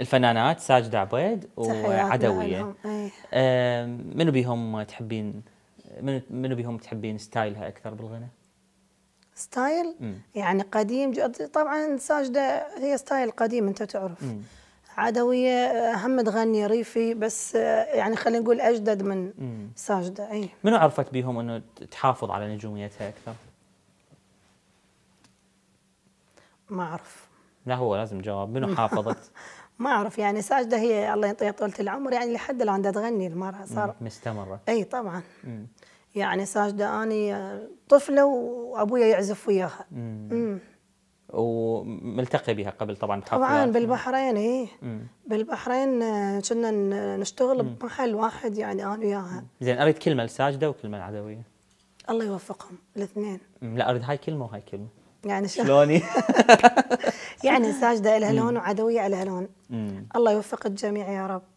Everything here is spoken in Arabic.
الفنانات ساجدة عبيد وعدوية إيه. منو بيهم تحبين منو بيهم تحبين ستايلها أكثر بالغنى؟ ستايل مم. يعني قديم طبعا ساجدة هي ستايل قديم أنت تعرف مم. عدوية هم تغني ريفي بس آه، يعني خلينا نقول أجدد من مم. ساجدة أي منو عرفت بيهم أنه تحافظ على نجوميتها أكثر؟ ما أعرف لا هو لازم جواب منو حافظت؟ ما اعرف يعني ساجده هي الله يعطيها طولة العمر يعني لحد الان تغني المرأة صار مستمرة اي طبعا مم. يعني ساجده اني آه، طفله وابويا يعزف وياها امم وملتقي بها قبل طبعا طبعا بالبحرين اي بالبحرين آه، كنا نشتغل مم. بمحل واحد يعني انا وياها زين اريد كلمه لساجده وكلمه لعدويه الله يوفقهم الاثنين لا اريد هاي كلمه وهاي كلمه يعني شلوني يعني ساجده لها لون وعدويه لها لون الله يوفق الجميع يا رب